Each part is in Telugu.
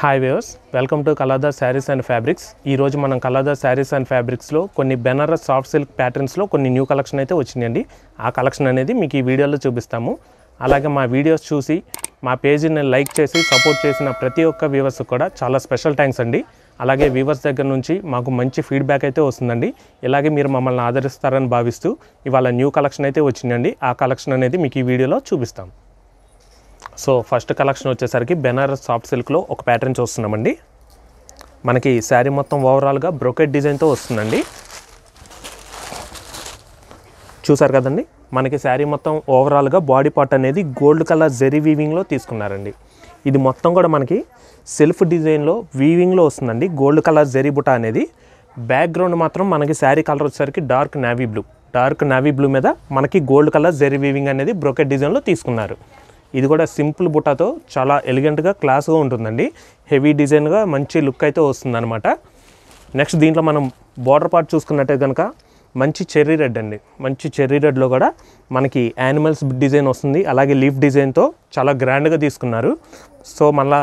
hi viewers welcome to Kalada saris and fabrics ఈరోజు మనం కలాదా శారీస్ అండ్ ఫ్యాబ్రిక్స్లో కొన్ని బెనారస్ సాఫ్ట్ సిల్క్ ప్యాటర్న్స్లో కొన్ని న్యూ కలెక్షన్ అయితే వచ్చినాయండి ఆ కలెక్షన్ అనేది మీకు ఈ వీడియోలో చూపిస్తాము అలాగే మా వీడియోస్ చూసి మా పేజీని లైక్ చేసి సపోర్ట్ చేసిన ప్రతి ఒక్క వ్యూవర్స్ కూడా చాలా స్పెషల్ థ్యాంక్స్ అండి అలాగే వ్యూవర్స్ దగ్గర నుంచి మాకు మంచి ఫీడ్బ్యాక్ అయితే వస్తుందండి ఇలాగే మీరు మమ్మల్ని ఆదరిస్తారని భావిస్తూ ఇవాళ న్యూ కలెక్షన్ అయితే వచ్చిందండి ఆ కలెక్షన్ అనేది మీకు ఈ వీడియోలో చూపిస్తాము సో ఫస్ట్ కలెక్షన్ వచ్చేసరికి బెనారస్ సాఫ్ట్ సిల్క్లో ఒక ప్యాటర్న్ చూస్తున్నామండి మనకి శారీ మొత్తం ఓవరాల్గా బ్రోకెడ్ డిజైన్తో వస్తుందండి చూసారు కదండి మనకి శారీ మొత్తం ఓవరాల్గా బాడీ పార్ట్ అనేది గోల్డ్ కలర్ జెరీ వీవింగ్లో తీసుకున్నారండి ఇది మొత్తం కూడా మనకి సెల్ఫ్ డిజైన్లో వీవింగ్లో వస్తుందండి గోల్డ్ కలర్ జెరీ బుటా అనేది బ్యాక్గ్రౌండ్ మాత్రం మనకి శారీ కలర్ వచ్చేసరికి dark navy blue dark navy blue మీద మనకి గోల్డ్ కలర్ జెరీ వీవింగ్ అనేది బ్రోకెడ్ డిజైన్లో తీసుకున్నారు ఇది కూడా సింపుల్ బుట్టాతో చాలా ఎలిగెంట్గా క్లాస్గా ఉంటుందండి హెవీ డిజైన్గా మంచి లుక్ అయితే వస్తుందన్నమాట నెక్స్ట్ దీంట్లో మనం బార్డర్ పార్ట్ చూసుకున్నట్టే కనుక మంచి చెర్రీ రెడ్ అండి మంచి చెర్రీ రెడ్లో కూడా మనకి యానిమల్స్ డిజైన్ వస్తుంది అలాగే లీఫ్ డిజైన్తో చాలా గ్రాండ్గా తీసుకున్నారు సో మళ్ళా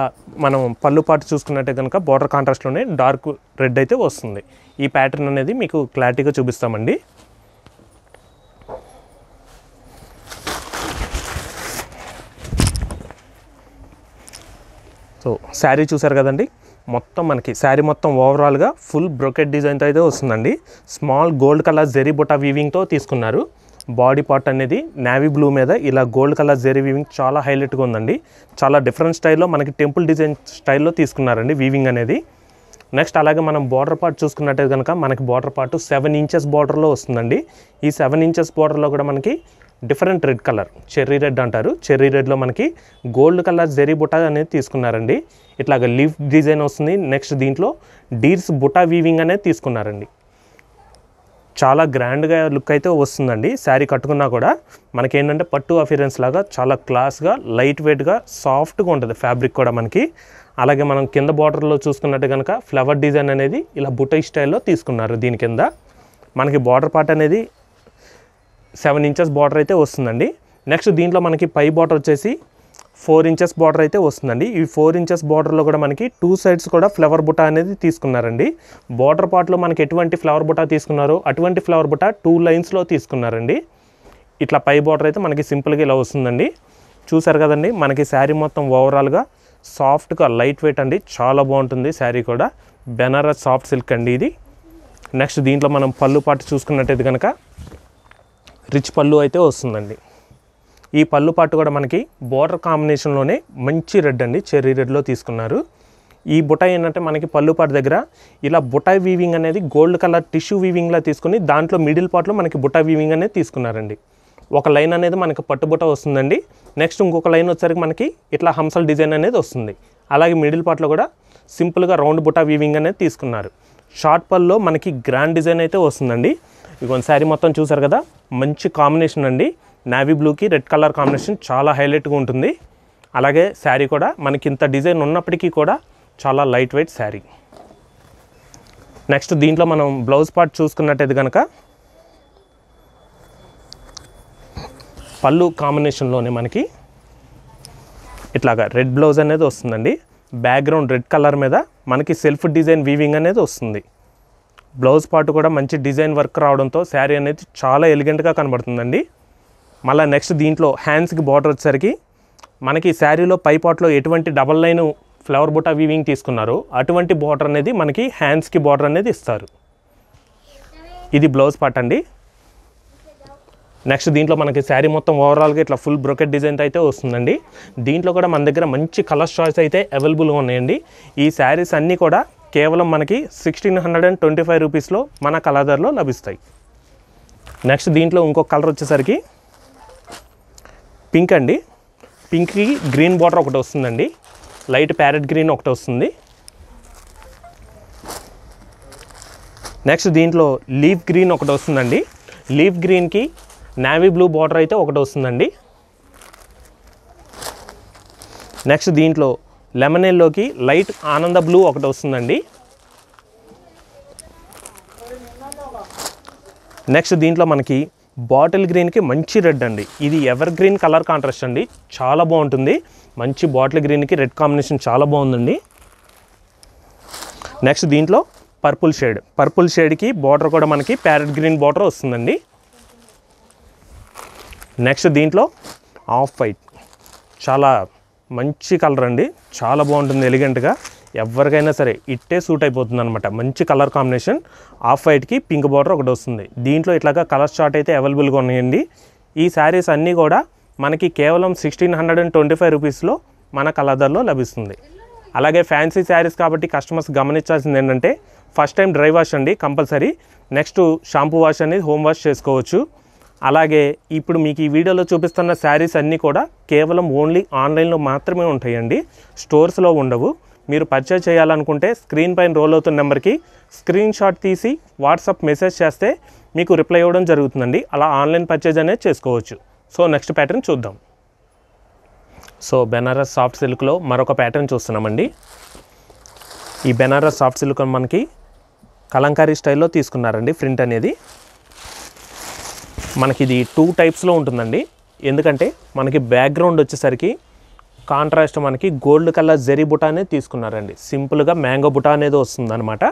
మనం పళ్ళు పాటు చూసుకున్నట్టే కనుక బార్డర్ కాంట్రాస్ట్లోనే డార్క్ రెడ్ అయితే వస్తుంది ఈ ప్యాటర్న్ అనేది మీకు క్లారిటీగా చూపిస్తామండి సో శారీ చూసారు కదండి మొత్తం మనకి శారీ మొత్తం ఓవరాల్గా ఫుల్ బ్రొకెట్ డిజైన్తో అయితే వస్తుందండి small gold colour zari buta వీవింగ్తో తీసుకున్నారు బాడీ పార్ట్ అనేది నావీ బ్లూ మీద ఇలా గోల్డ్ కలర్ జెరీ వీవింగ్ చాలా హైలైట్గా ఉందండి చాలా డిఫరెంట్ స్టైల్లో మనకి టెంపుల్ డిజైన్ స్టైల్లో తీసుకున్నారండి వీవింగ్ అనేది నెక్స్ట్ అలాగే మనం బార్డర్ పార్ట్ చూసుకున్నట్టే కనుక మనకి బార్డర్ పార్ట్ సెవెన్ ఇంచెస్ బార్డర్లో వస్తుందండి ఈ సెవెన్ ఇంచెస్ బార్డర్లో కూడా మనకి different red colour cherry red అంటారు చెర్రీ రెడ్లో మనకి గోల్డ్ కలర్ జెరీ బుటా అనేది తీసుకున్నారండి ఇట్లాగ లీఫ్ డిజైన్ వస్తుంది నెక్స్ట్ దీంట్లో డీర్స్ బుటా వీవింగ్ అనేది తీసుకున్నారండి చాలా గ్రాండ్గా లుక్ అయితే వస్తుందండి శారీ కట్టుకున్నా కూడా మనకి ఏంటంటే పట్టు అఫిరెన్స్ లాగా చాలా క్లాస్గా లైట్ వెయిట్గా సాఫ్ట్గా ఉంటుంది ఫ్యాబ్రిక్ కూడా మనకి అలాగే మనం కింద బార్డర్లో చూసుకున్నట్టు కనుక ఫ్లవర్ డిజైన్ అనేది ఇలా బుటై స్టైల్లో తీసుకున్నారు దీని కింద మనకి బార్డర్ పార్ట్ అనేది సెవెన్ ఇంచెస్ బార్డర్ అయితే వస్తుందండి నెక్స్ట్ దీంట్లో మనకి పై బార్డర్ వచ్చేసి ఫోర్ ఇంచెస్ బార్డర్ అయితే వస్తుందండి ఈ ఫోర్ ఇంచెస్ బార్డర్లో కూడా మనకి టూ సైడ్స్ కూడా ఫ్లవర్ బుట్ట అనేది తీసుకున్నారండి బార్డర్ పార్ట్లో మనకి ఎటువంటి ఫ్లవర్ బుట్ట తీసుకున్నారో అటువంటి ఫ్లవర్ బుటా టూ లైన్స్లో తీసుకున్నారండి ఇట్లా పై బార్డర్ అయితే మనకి సింపుల్గా ఇలా వస్తుందండి చూసారు కదండి మనకి శారీ మొత్తం ఓవరాల్గా సాఫ్ట్గా లైట్ వెయిట్ అండి చాలా బాగుంటుంది శారీ కూడా బెనారస్ సాఫ్ట్ సిల్క్ అండి ఇది నెక్స్ట్ దీంట్లో మనం పళ్ళు పాటు చూసుకున్నట్టయితే కనుక రిచ్ పళ్ళు అయితే వస్తుందండి ఈ పళ్ళు పాటు కూడా మనకి బోర్డర్ కాంబినేషన్లోనే మంచి రెడ్ అండి చెర్రీ రెడ్లో తీసుకున్నారు ఈ బుటాయి ఏంటంటే మనకి పళ్ళు పాటు దగ్గర ఇలా బుటాయి వీవింగ్ అనేది గోల్డ్ కలర్ టిష్యూ వీవింగ్లా తీసుకుని దాంట్లో మిడిల్ పార్ట్లో మనకి బుటా వీవింగ్ అనేది తీసుకున్నారండి ఒక లైన్ అనేది మనకి పట్టుబుట వస్తుందండి నెక్స్ట్ ఇంకొక లైన్ వచ్చేసరికి మనకి ఇట్లా హంసల్ డిజైన్ అనేది వస్తుంది అలాగే మిడిల్ పార్ట్లో కూడా సింపుల్గా రౌండ్ బుటా వీవింగ్ అనేది తీసుకున్నారు షార్ట్ పల్లో మనకి గ్రాండ్ డిజైన్ అయితే వస్తుందండి ఇక శారీ మొత్తం చూసారు కదా మంచి కాంబినేషన్ అండి నావీ బ్లూకి రెడ్ కలర్ కాంబినేషన్ చాలా హైలైట్గా ఉంటుంది అలాగే శారీ కూడా మనకి ఇంత డిజైన్ ఉన్నప్పటికీ కూడా చాలా లైట్ వెయిట్ శారీ నెక్స్ట్ దీంట్లో మనం బ్లౌజ్ పార్ట్ చూసుకున్నట్టయితే కనుక పళ్ళు కాంబినేషన్లోనే మనకి ఇట్లాగా రెడ్ బ్లౌజ్ అనేది వస్తుందండి బ్యాక్గ్రౌండ్ రెడ్ కలర్ మీద మనకి సెల్ఫ్ డిజైన్ వీవింగ్ అనేది వస్తుంది బ్లౌజ్ పార్ట్ కూడా మంచి డిజైన్ వర్క్ రావడంతో శారీ అనేది చాలా ఎలిగెంట్గా కనబడుతుందండి మళ్ళీ నెక్స్ట్ దీంట్లో హ్యాండ్స్కి బార్డర్ వచ్చేసరికి మనకి శారీలో పై పాట్లో ఎటువంటి double line flower buta weaving తీసుకున్నారు అటువంటి బార్డర్ అనేది మనకి హ్యాండ్స్కి బార్డర్ అనేది ఇస్తారు ఇది బ్లౌజ్ పార్ట్ అండి నెక్స్ట్ దీంట్లో మనకి శారీ మొత్తం ఓవరాల్గా ఇట్లా ఫుల్ బ్రొకెట్ డిజైన్ అయితే వస్తుందండి దీంట్లో కూడా మన దగ్గర మంచి కలర్ చాయిస్ అయితే అవైలబుల్గా ఉన్నాయండి ఈ శారీస్ అన్నీ కూడా కేవలం మనకి sixteen hundred and twenty five రూపీస్లో మన కలర్లో లభిస్తాయి నెక్స్ట్ దీంట్లో ఇంకొక కలర్ వచ్చేసరికి పింక్ అండి పింక్కి గ్రీన్ బార్డర్ ఒకటి వస్తుందండి లైట్ ప్యారెట్ గ్రీన్ ఒకటి వస్తుంది నెక్స్ట్ దీంట్లో లీఫ్ గ్రీన్ ఒకటి వస్తుందండి లీఫ్ గ్రీన్కి నావీ బ్లూ బార్డర్ అయితే ఒకటి వస్తుందండి నెక్స్ట్ దీంట్లో లెమన్ ఎల్లోకి లైట్ ఆనంద బ్లూ ఒకటి వస్తుందండి నెక్స్ట్ దీంట్లో మనకి బాటిల్ గ్రీన్కి మంచి రెడ్ అండి ఇది ఎవర్ గ్రీన్ కలర్ కాంట్రాస్ట్ అండి చాలా బాగుంటుంది మంచి బాటిల్ గ్రీన్కి రెడ్ కాంబినేషన్ చాలా బాగుందండి నెక్స్ట్ దీంట్లో పర్పుల్ షేడ్ పర్పుల్ షేడ్కి బార్డర్ కూడా మనకి ప్యారెట్ గ్రీన్ బార్డర్ వస్తుందండి నెక్స్ట్ దీంట్లో ఆఫ్ వైట్ చాలా మంచి కలర్ అండి చాలా బాగుంటుంది ఎలిగెంట్గా ఎవరికైనా సరే ఇట్టే సూట్ అయిపోతుంది అనమాట మంచి కలర్ కాంబినేషన్ ఆఫ్ వైట్కి పింక్ బార్డర్ ఒకటి వస్తుంది దీంట్లో ఇట్లాగా కలర్ షార్ట్ అయితే అవైలబుల్గా ఉన్నాయండి ఈ శారీస్ అన్నీ కూడా మనకి కేవలం sixteen hundred and twenty five రూపీస్లో మన కలర్లో లభిస్తుంది అలాగే ఫ్యాన్సీ శారీస్ కాబట్టి కస్టమర్స్ గమనించాల్సింది ఏంటంటే ఫస్ట్ టైం డ్రై వాష్ అండి కంపల్సరీ నెక్స్ట్ షాంపూ వాష్ అనేది హోమ్ వాష్ చేసుకోవచ్చు అలాగే ఇప్పుడు మీకు ఈ వీడియోలో చూపిస్తున్న శారీస్ అన్నీ కూడా కేవలం ఓన్లీ ఆన్లైన్లో మాత్రమే ఉంటాయండి స్టోర్స్లో ఉండవు మీరు పర్చేజ్ చేయాలనుకుంటే స్క్రీన్ పైన రోల్ అవుతున్న నెంబర్కి స్క్రీన్ షాట్ తీసి వాట్సాప్ మెసేజ్ చేస్తే మీకు రిప్లై ఇవ్వడం జరుగుతుందండి అలా ఆన్లైన్ పర్చేజ్ అనేది చేసుకోవచ్చు సో నెక్స్ట్ ప్యాటర్న్ చూద్దాం సో బెనారస్ సాఫ్ట్ సిల్క్లో మరొక ప్యాటర్న్ చూస్తున్నామండి ఈ బెనారస్ సాఫ్ట్ సిల్క్ మనకి కలంకారీ స్టైల్లో తీసుకున్నారండి ప్రింట్ అనేది మనకి ఇది టూ టైప్స్లో ఉంటుందండి ఎందుకంటే మనకి బ్యాక్గ్రౌండ్ వచ్చేసరికి కాంట్రాస్ట్ మనకి గోల్డ్ కలర్ జెరీ బుటా అనేది తీసుకున్నారండి సింపుల్గా మ్యాంగో బుటా అనేది వస్తుంది అనమాట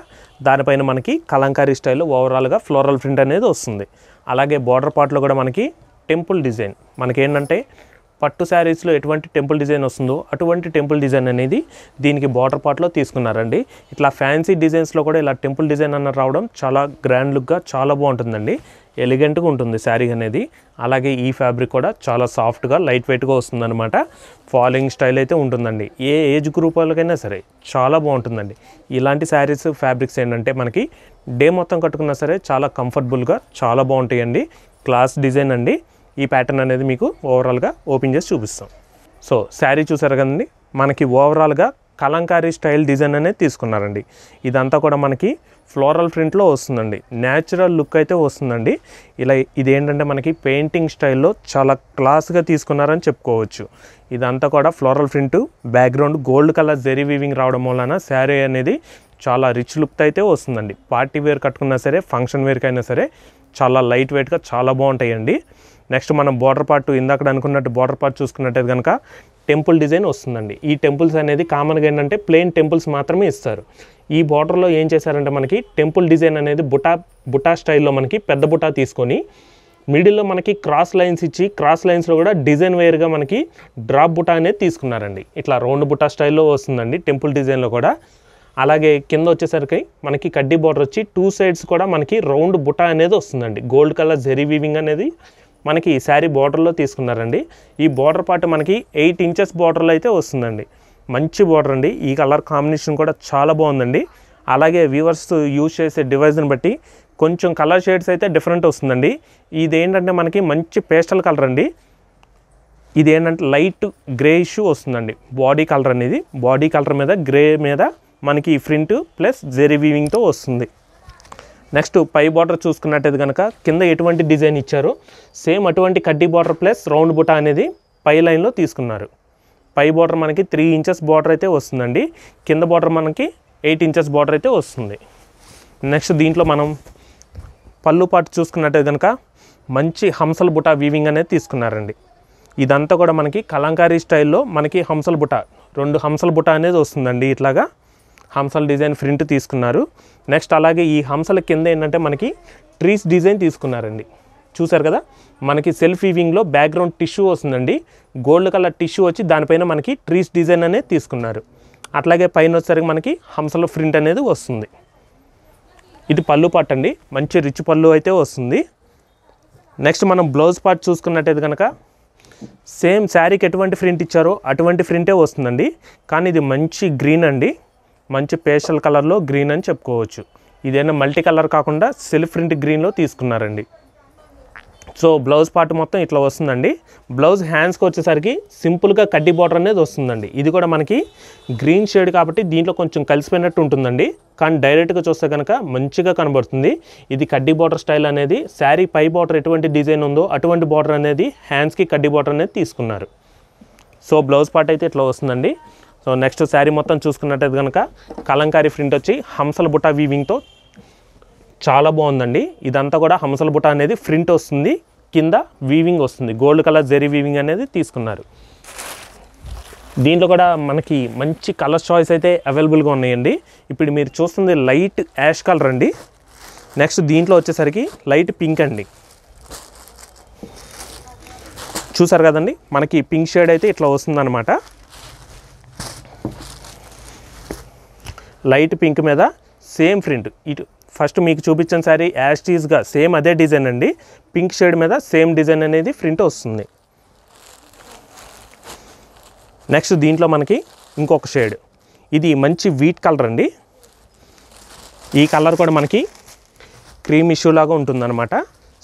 దానిపైన మనకి కలంకారీ స్టైల్ ఓవరాల్గా ఫ్లోరల్ ప్రింట్ అనేది వస్తుంది అలాగే బార్డర్ పార్ట్లో కూడా మనకి టెంపుల్ డిజైన్ మనకి ఏంటంటే పట్టు శారీస్లో ఎటువంటి టెంపుల్ డిజైన్ వస్తుందో అటువంటి టెంపుల్ డిజైన్ అనేది దీనికి బార్డర్ పార్ట్లో తీసుకున్నారండి ఇట్లా ఫ్యాన్సీ డిజైన్స్లో కూడా ఇలా టెంపుల్ డిజైన్ అన్న రావడం చాలా గ్రాండ్ లుక్గా చాలా బాగుంటుందండి ఎలిగెంట్గా ఉంటుంది శారీ అనేది అలాగే ఈ ఫ్యాబ్రిక్ కూడా చాలా సాఫ్ట్గా లైట్ వెయిట్గా వస్తుందన్నమాట ఫాలోయింగ్ స్టైల్ అయితే ఉంటుందండి ఏ ఏజ్ గ్రూప్ వాళ్ళకైనా సరే చాలా బాగుంటుందండి ఇలాంటి శారీస్ ఫ్యాబ్రిక్స్ ఏంటంటే మనకి డే మొత్తం కట్టుకున్నా సరే చాలా కంఫర్టబుల్గా చాలా బాగుంటాయండి క్లాస్ డిజైన్ అండి ఈ ప్యాటర్న్ అనేది మీకు ఓవరాల్గా ఓపెన్ చేసి చూపిస్తాం సో శారీ చూసారు కదండి మనకి ఓవరాల్గా కలంకారీ స్టైల్ డిజైన్ అనేది తీసుకున్నారండి ఇదంతా కూడా మనకి ఫ్లోరల్ ప్రింట్లో వస్తుందండి న్యాచురల్ లుక్ అయితే వస్తుందండి ఇలా ఇదేంటంటే మనకి పెయింటింగ్ స్టైల్లో చాలా క్లాస్గా తీసుకున్నారని చెప్పుకోవచ్చు ఇదంతా కూడా floral print background gold colour zari weaving రావడం వలన శారీ అనేది చాలా రిచ్ లుక్ అయితే వస్తుందండి పార్టీ వేర్ కట్టుకున్నా సరే ఫంక్షన్ వేర్కైనా సరే చాలా లైట్ వెయిట్గా చాలా బాగుంటాయండి నెక్స్ట్ మనం బోర్డర్ పార్ట్ ఇందాక అనుకున్నట్టు బోర్డర్ పార్ట్ చూసుకున్నట్టయితే కనుక టెంపుల్ డిజైన్ వస్తుందండి ఈ టెంపుల్స్ అనేది కామన్గా ఏంటంటే ప్లెయిన్ టెంపుల్స్ మాత్రమే ఇస్తారు ఈ బోర్డర్లో ఏం చేశారంటే మనకి టెంపుల్ డిజైన్ అనేది బుటా బుటా స్టైల్లో మనకి పెద్ద బుటా తీసుకొని మిడిల్లో మనకి క్రాస్ లైన్స్ ఇచ్చి క్రాస్ లైన్స్లో కూడా డిజైన్ వేర్గా మనకి డ్రాప్ బుటా అనేది తీసుకున్నారండి ఇట్లా రౌండ్ బుటా స్టైల్లో వస్తుందండి టెంపుల్ డిజైన్లో కూడా అలాగే కింద వచ్చేసరికి మనకి కడ్డీ బోర్డర్ వచ్చి టూ సైడ్స్ కూడా మనకి రౌండ్ బుటా అనేది వస్తుందండి గోల్డ్ కలర్ జెరీ వీవింగ్ అనేది మనకి ఈ శారీ బార్డర్లో తీసుకున్నారండి ఈ బార్డర్ పాటు మనకి ఎయిట్ ఇంచెస్ బార్డర్లో అయితే వస్తుందండి మంచి బార్డర్ అండి ఈ కలర్ కాంబినేషన్ కూడా చాలా బాగుందండి అలాగే వ్యూవర్స్ యూజ్ చేసే డివైజ్ని బట్టి కొంచెం కలర్ షేడ్స్ అయితే డిఫరెంట్ వస్తుందండి ఇది ఏంటంటే మనకి మంచి పేస్టల్ కలర్ అండి ఇది ఏంటంటే లైట్ గ్రే ఇష్యూ వస్తుందండి బాడీ కలర్ అనేది బాడీ కలర్ మీద గ్రే మీద మనకి ఫ్రింట్ ప్లస్ జెరీ వీవింగ్తో వస్తుంది నెక్స్ట్ పై బార్డర్ చూసుకున్నట్టయితే కనుక కింద ఎటువంటి డిజైన్ ఇచ్చారు సేమ్ అటువంటి కడ్డీ బార్డర్ ప్లస్ రౌండ్ బుటా అనేది పై లైన్లో తీసుకున్నారు పై బార్డర్ మనకి త్రీ ఇంచెస్ బార్డర్ అయితే వస్తుందండి కింద బార్డర్ మనకి ఎయిట్ ఇంచెస్ బార్డర్ అయితే వస్తుంది నెక్స్ట్ దీంట్లో మనం పళ్ళు పాటు చూసుకున్నట్టయితే కనుక మంచి హంసల బుటా వీవింగ్ అనేది తీసుకున్నారండి ఇదంతా కూడా మనకి కలంకారీ స్టైల్లో మనకి హంసల బుటా రెండు హంసల బుటా అనేది వస్తుందండి ఇట్లాగా హంసల్ డిజైన్ ప్రింట్ తీసుకున్నారు నెక్స్ట్ అలాగే ఈ హంసల కింద ఏంటంటే మనకి ట్రీస్ డిజైన్ తీసుకున్నారండి చూసారు కదా మనకి సెల్ఫ్ ఈవింగ్లో బ్యాక్గ్రౌండ్ టిష్యూ వస్తుందండి గోల్డ్ కలర్ టిష్యూ వచ్చి దానిపైన మనకి ట్రీస్ డిజైన్ అనేది తీసుకున్నారు అట్లాగే పైన వచ్చేసరికి మనకి హంసల ప్రింట్ అనేది వస్తుంది ఇది పళ్ళు పాట్ అండి మంచి రిచ్ పళ్ళు అయితే వస్తుంది నెక్స్ట్ మనం బ్లౌజ్ పార్ట్ చూసుకున్నట్టయితే కనుక సేమ్ శారీకి ఎటువంటి ఫ్రింట్ ఇచ్చారో అటువంటి ఫ్రింటే వస్తుందండి కానీ ఇది మంచి గ్రీన్ అండి మంచి పేషల్ కలర్లో గ్రీన్ అని చెప్పుకోవచ్చు ఇదైనా మల్టీ కలర్ కాకుండా సెల్ఫ్ ప్రింట్ గ్రీన్లో తీసుకున్నారండి సో బ్లౌజ్ పార్ట్ మొత్తం ఇట్లా వస్తుందండి బ్లౌజ్ హ్యాండ్స్కి వచ్చేసరికి సింపుల్గా కడ్డీ బార్డర్ అనేది వస్తుందండి ఇది కూడా మనకి గ్రీన్ షేడ్ కాబట్టి దీంట్లో కొంచెం కలిసిపోయినట్టు ఉంటుందండి కానీ డైరెక్ట్గా చూస్తే కనుక మంచిగా కనబడుతుంది ఇది కడ్డీ బార్డర్ స్టైల్ అనేది శారీ పై బార్డర్ ఎటువంటి డిజైన్ ఉందో అటువంటి బార్డర్ అనేది హ్యాండ్స్కి కడ్డీ బార్డర్ అనేది తీసుకున్నారు సో బ్లౌజ్ పార్ట్ అయితే ఇట్లా వస్తుందండి సో నెక్స్ట్ శారీ మొత్తం చూసుకున్నట్టయితే కనుక కలంకారీ ప్రింట్ వచ్చి హంసల బుటా వీవింగ్తో చాలా బాగుందండి ఇదంతా కూడా హంసల బుటా అనేది ప్రింట్ వస్తుంది కింద వీవింగ్ వస్తుంది గోల్డ్ కలర్ జెరీ వీవింగ్ అనేది తీసుకున్నారు దీంట్లో కూడా మనకి మంచి కలర్ చాయిస్ అయితే అవైలబుల్గా ఉన్నాయండి ఇప్పుడు మీరు చూస్తుంది లైట్ యాష్ కలర్ అండి నెక్స్ట్ దీంట్లో వచ్చేసరికి లైట్ పింక్ అండి చూసారు కదండి మనకి పింక్ షేడ్ అయితే ఇట్లా వస్తుందన్నమాట లైట్ పింక్ మీద సేమ్ ప్రింట్ ఇటు ఫస్ట్ మీకు చూపించిన శారీ టీజ్గా సేమ్ అదే డిజైన్ అండి పింక్ షేడ్ మీద సేమ్ డిజైన్ అనేది ప్రింట్ వస్తుంది నెక్స్ట్ దీంట్లో మనకి ఇంకొక షేడ్ ఇది మంచి వీట్ కలర్ అండి ఈ కలర్ కూడా మనకి క్రీమ్ ఇష్యూ లాగా ఉంటుందన్నమాట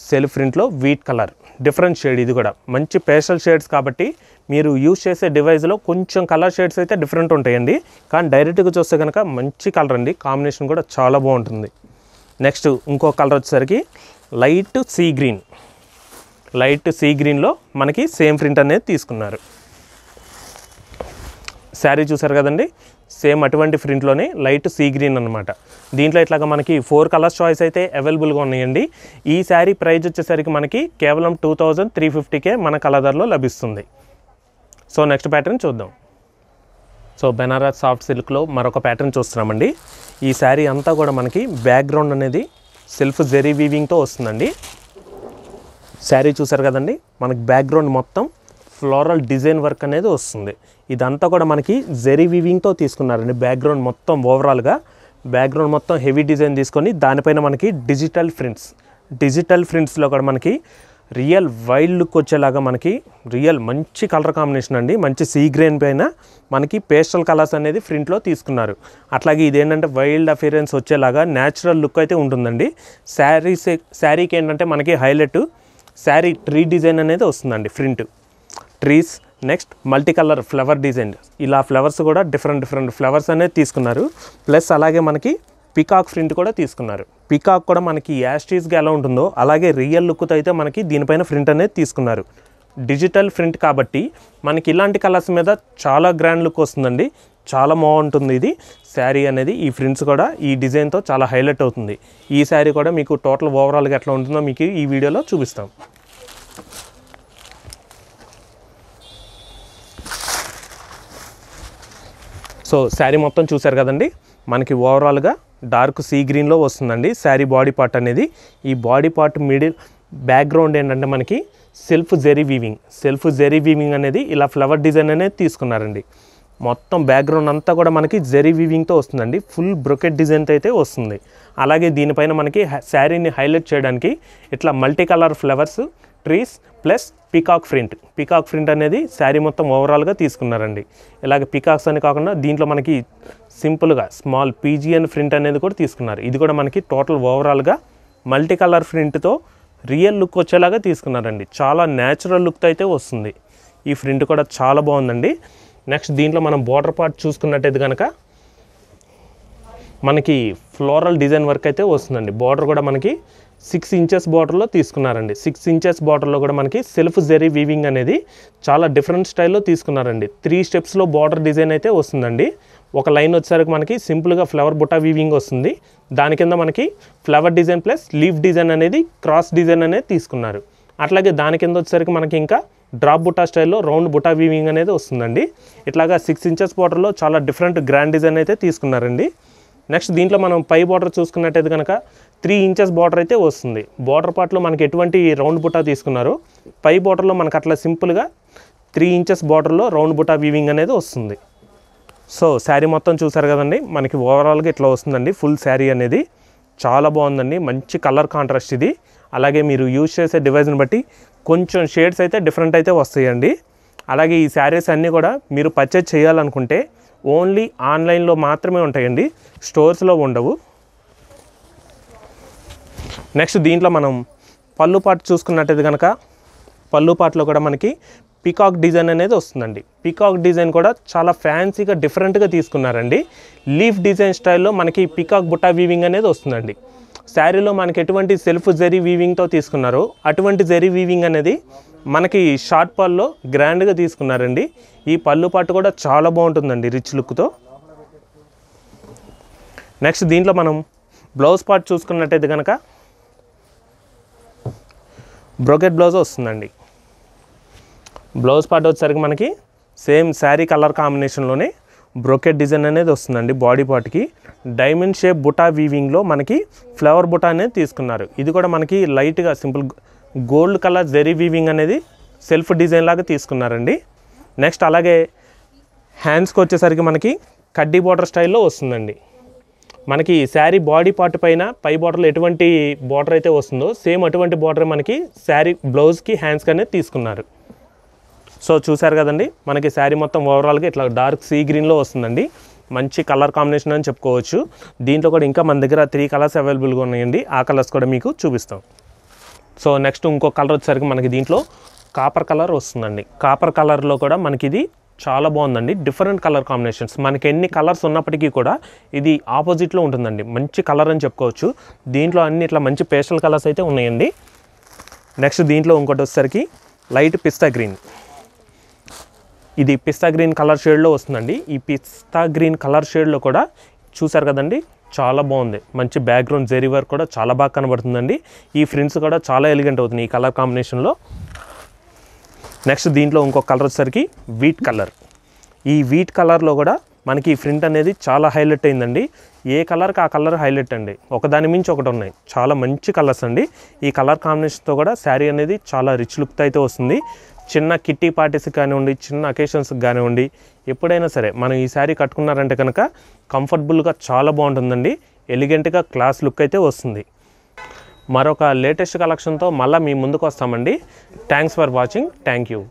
సెల్ఫ్ ప్రింట్లో వీట్ కలర్ డిఫరెంట్ షేడ్ ఇది కూడా మంచి పేషల్ షేడ్స్ కాబట్టి మీరు యూజ్ చేసే డివైస్లో కొంచెం కలర్ షేడ్స్ అయితే డిఫరెంట్ ఉంటాయండి కానీ డైరెక్ట్గా చూస్తే కనుక మంచి కలర్ అండి కాంబినేషన్ కూడా చాలా బాగుంటుంది నెక్స్ట్ ఇంకో కలర్ వచ్చేసరికి light sea green light sea గ్రీన్లో మనకి సేమ్ ప్రింట్ అనేది తీసుకున్నారు శారీ చూసారు కదండి సేమ్ అటువంటి ప్రింట్లోనే లైట్ సీ గ్రీన్ అనమాట దీంట్లో ఇట్లాగా మనకి ఫోర్ కలర్స్ చాయిస్ అయితే అవైలబుల్గా ఉన్నాయండి ఈ శారీ ప్రైజ్ వచ్చేసరికి మనకి కేవలం టూ థౌజండ్ త్రీ ఫిఫ్టీకే మన కలర్లో లభిస్తుంది సో నెక్స్ట్ ప్యాటర్న్ చూద్దాం సో బెనారస్ సాఫ్ట్ సిల్క్లో మరొక ప్యాటర్న్ చూస్తున్నామండి ఈ శారీ అంతా కూడా మనకి బ్యాక్గ్రౌండ్ అనేది సెల్ఫ్ జెరీ వీవింగ్తో వస్తుందండి శారీ చూసారు కదండి మనకి బ్యాక్గ్రౌండ్ మొత్తం ఫ్లోరల్ డిజైన్ వర్క్ అనేది వస్తుంది ఇదంతా కూడా మనకి జెరీ వివింగ్తో తీసుకున్నారండి బ్యాక్గ్రౌండ్ మొత్తం ఓవరాల్గా బ్యాక్గ్రౌండ్ మొత్తం హెవీ డిజైన్ తీసుకొని దానిపైన మనకి డిజిటల్ ఫ్రింట్స్ డిజిటల్ ఫ్రింట్స్లో కూడా మనకి రియల్ వైల్డ్ లుక్ వచ్చేలాగా మనకి రియల్ మంచి కలర్ కాంబినేషన్ అండి మంచి సీ గ్రీన్ పైన మనకి పేస్టల్ కలర్స్ అనేది ఫ్రింట్లో తీసుకున్నారు అట్లాగే ఇదేంటంటే వైల్డ్ అఫీరెన్స్ వచ్చేలాగా న్యాచురల్ లుక్ అయితే ఉంటుందండి శారీస్ శారీకి ఏంటంటే మనకి హైలైట్ శారీ ట్రీ డిజైన్ అనేది వస్తుందండి print trees next multi colour flower design ఇలా ఫ్లవర్స్ కూడా డిఫరెంట్ డిఫరెంట్ ఫ్లవర్స్ అనేది తీసుకున్నారు ప్లస్ అలాగే మనకి పికాక్ ఫ్రింట్ కూడా తీసుకున్నారు పికాక్ కూడా మనకి యాస్టీస్గా ఎలా ఉంటుందో అలాగే రియల్ లుక్తో అయితే మనకి దీనిపైన ప్రింట్ అనేది తీసుకున్నారు డిజిటల్ ఫ్రింట్ కాబట్టి మనకి ఇలాంటి కలర్స్ మీద చాలా గ్రాండ్ లుక్ వస్తుందండి చాలా బాగుంటుంది ఇది శారీ అనేది ఈ ఫ్రింట్స్ కూడా ఈ డిజైన్తో చాలా హైలైట్ అవుతుంది ఈ శారీ కూడా మీకు టోటల్ ఓవరాల్గా ఎట్లా ఉంటుందో మీకు ఈ వీడియోలో చూపిస్తాం సో శారీ మొత్తం చూసారు కదండి మనకి ఓవరాల్గా డార్క్ సీ గ్రీన్లో వస్తుందండి శారీ బాడీ పార్ట్ అనేది ఈ బాడీ పార్ట్ మిడిల్ బ్యాక్గ్రౌండ్ ఏంటంటే మనకి self zari weaving self zari weaving అనేది ఇలా ఫ్లవర్ డిజైన్ అనేది తీసుకున్నారండి మొత్తం బ్యాక్గ్రౌండ్ అంతా కూడా మనకి జెరీ వీవింగ్తో వస్తుందండి ఫుల్ బ్రొకెట్ డిజైన్తో అయితే వస్తుంది అలాగే దీనిపైన మనకి శారీని హైలైట్ చేయడానికి ఇట్లా multi colour flowers trees plus peacock print peacock print అనేది శారీ మొత్తం ఓవరాల్గా తీసుకున్నారండి ఇలాగే పికాక్స్ అని కాకుండా దీంట్లో మనకి సింపుల్గా స్మాల్ పీజిఎన్ ప్రింట్ అనేది కూడా తీసుకున్నారు ఇది కూడా మనకి టోటల్ ఓవరాల్గా మల్టీ కలర్ ప్రింట్తో రియల్ లుక్ వచ్చేలాగా తీసుకున్నారండి చాలా న్యాచురల్ లుక్తో అయితే వస్తుంది ఈ ప్రింట్ కూడా చాలా బాగుందండి నెక్స్ట్ దీంట్లో మనం బోర్డర్ పార్ట్ చూసుకున్నట్టయితే కనుక మనకి ఫ్లోరల్ డిజైన్ వర్క్ అయితే వస్తుందండి బార్డర్ కూడా మనకి సిక్స్ ఇంచెస్ బార్డర్లో తీసుకున్నారండి సిక్స్ ఇంచెస్ బార్డర్లో కూడా మనకి సెల్ఫ్ జెరీ వీవింగ్ అనేది చాలా డిఫరెంట్ స్టైల్లో తీసుకున్నారండి త్రీ స్టెప్స్లో బార్డర్ డిజైన్ అయితే వస్తుందండి ఒక లైన్ వచ్చేసరికి మనకి సింపుల్గా ఫ్లవర్ బుటా వీవింగ్ వస్తుంది దాని కింద మనకి flower design plus leaf design అనేది క్రాస్ డిజైన్ అనేది తీసుకున్నారు అట్లాగే దాని కింద వచ్చేసరికి మనకి ఇంకా డ్రాప్ బుటా స్టైల్లో రౌండ్ బుటా వీవింగ్ అనేది వస్తుందండి ఇట్లాగా సిక్స్ ఇంచెస్ బార్డర్లో చాలా డిఫరెంట్ గ్రాండ్ డిజైన్ అయితే తీసుకున్నారండి నెక్స్ట్ దీంట్లో మనం పై బార్డర్ చూసుకున్నట్టయితే కనుక త్రీ ఇంచెస్ బార్డర్ అయితే వస్తుంది బార్డర్ పార్ట్లో మనకి ఎటువంటి రౌండ్ బుటా తీసుకున్నారో పై బార్డర్లో మనకు అట్లా సింపుల్గా త్రీ ఇంచెస్ బార్డర్లో రౌండ్ బుటా వీవింగ్ అనేది వస్తుంది సో శారీ మొత్తం చూసారు కదండి మనకి ఓవరాల్గా ఇట్లా వస్తుందండి ఫుల్ శారీ అనేది చాలా బాగుందండి మంచి కలర్ కాంట్రాస్ట్ ఇది అలాగే మీరు యూజ్ చేసే డివైజ్ని బట్టి కొంచెం షేడ్స్ అయితే డిఫరెంట్ అయితే వస్తాయండి అలాగే ఈ శారీస్ అన్నీ కూడా మీరు పర్చేజ్ చేయాలనుకుంటే ఓన్లీ ఆన్లైన్లో మాత్రమే ఉంటాయండి స్టోర్స్లో ఉండవు నెక్స్ట్ దీంట్లో మనం పళ్ళు పాటు చూసుకున్నట్టయితే కనుక పళ్ళు పాటలో కూడా మనకి పికాక్ డిజైన్ అనేది వస్తుందండి పికాక్ డిజైన్ కూడా చాలా ఫ్యాన్సీగా డిఫరెంట్గా తీసుకున్నారండి లీఫ్ డిజైన్ స్టైల్లో మనకి పికాక్ బుట్టా వీవింగ్ అనేది వస్తుందండి శారీలో మనకి ఎటువంటి సెల్ఫ్ జెరీ వీవింగ్తో తీసుకున్నారు అటువంటి జెరీ వీవింగ్ అనేది మనకి షార్ట్ పల్లో గ్రాండ్గా తీసుకున్నారండి ఈ పళ్ళు పాటు కూడా చాలా బాగుంటుందండి రిచ్ లుక్తో నెక్స్ట్ దీంట్లో మనం బ్లౌజ్ పార్ట్ చూసుకున్నట్టయితే కనుక బ్రోకెట్ బ్లౌజ్ వస్తుందండి బ్లౌజ్ పార్ట్ వచ్చేసరికి మనకి సేమ్ శారీ కలర్ కాంబినేషన్లోనే బ్రోకెట్ డిజైన్ అనేది వస్తుందండి బాడీ పార్ట్కి డైమండ్ షేప్ బుటా వీవింగ్లో మనకి ఫ్లవర్ బుటా అనేది తీసుకున్నారు ఇది కూడా మనకి లైట్గా simple gold colour zari weaving అనేది సెల్ఫ్ డిజైన్ లాగా తీసుకున్నారండి నెక్స్ట్ అలాగే హ్యాండ్స్కి వచ్చేసరికి మనకి కడ్డీ బోర్డర్ స్టైల్లో వస్తుందండి మనకి శారీ బాడీ పార్ట్ పైన పై బార్డర్లో ఎటువంటి బార్డర్ అయితే వస్తుందో సేమ్ అటువంటి బార్డర్ మనకి శారీ బ్లౌజ్కి హ్యాండ్స్ కానీ తీసుకున్నారు సో చూసారు కదండి మనకి శారీ మొత్తం ఓవరాల్గా ఇట్లా డార్క్ సీ గ్రీన్లో వస్తుందండి మంచి కలర్ కాంబినేషన్ అని చెప్పుకోవచ్చు దీంట్లో కూడా ఇంకా మన దగ్గర త్రీ కలర్స్ అవైలబుల్గా ఉన్నాయండి ఆ కలర్స్ కూడా మీకు చూపిస్తాం సో నెక్స్ట్ ఇంకో కలర్ వచ్చేసరికి మనకి దీంట్లో కాపర్ కలర్ వస్తుందండి కాపర్ కలర్లో కూడా మనకి ఇది చాలా బాగుందండి డిఫరెంట్ కలర్ కాంబినేషన్స్ మనకి ఎన్ని కలర్స్ ఉన్నప్పటికీ కూడా ఇది ఆపోజిట్లో ఉంటుందండి మంచి కలర్ అని చెప్పుకోవచ్చు దీంట్లో అన్ని ఇట్లా మంచి పేస్టల్ కలర్స్ అయితే ఉన్నాయండి నెక్స్ట్ దీంట్లో ఇంకోటి వచ్చేసరికి లైట్ పిస్తా గ్రీన్ ఇది పిస్తా గ్రీన్ కలర్ షేడ్లో వస్తుందండి ఈ పిస్తా గ్రీన్ కలర్ షేడ్లో కూడా చూసారు కదండి చాలా బాగుంది మంచి బ్యాక్గ్రౌండ్ జెరీ వర్క్ కూడా చాలా బాగా కనబడుతుందండి ఈ ఫ్రింట్స్ కూడా చాలా ఎలిగెంట్ అవుతుంది ఈ కలర్ కాంబినేషన్లో నెక్స్ట్ దీంట్లో ఇంకో కలర్ వచ్చేసరికి వీట్ కలర్ ఈ వీట్ కలర్లో కూడా మనకి ప్రింట్ అనేది చాలా హైలైట్ అయిందండి ఏ కలర్కి ఆ కలర్ హైలైట్ అండి ఒకదాని మించి ఒకటి ఉన్నాయి చాలా మంచి కలర్స్ అండి ఈ కలర్ కాంబినేషన్తో కూడా శారీ అనేది చాలా రిచ్ లుక్తో అయితే వస్తుంది చిన్న కిట్టి పార్టీస్కి కానివ్వండి చిన్న అకేషన్స్కి కానివ్వండి ఎప్పుడైనా సరే మనం ఈ శారీ కట్టుకున్నారంటే కనుక కంఫర్టబుల్గా చాలా బాగుంటుందండి ఎలిగెంట్గా క్లాస్ లుక్ అయితే వస్తుంది మరొక లేటెస్ట్ కలెక్షన్తో మళ్ళీ మీ ముందుకు వస్తామండి thanks for watching thank you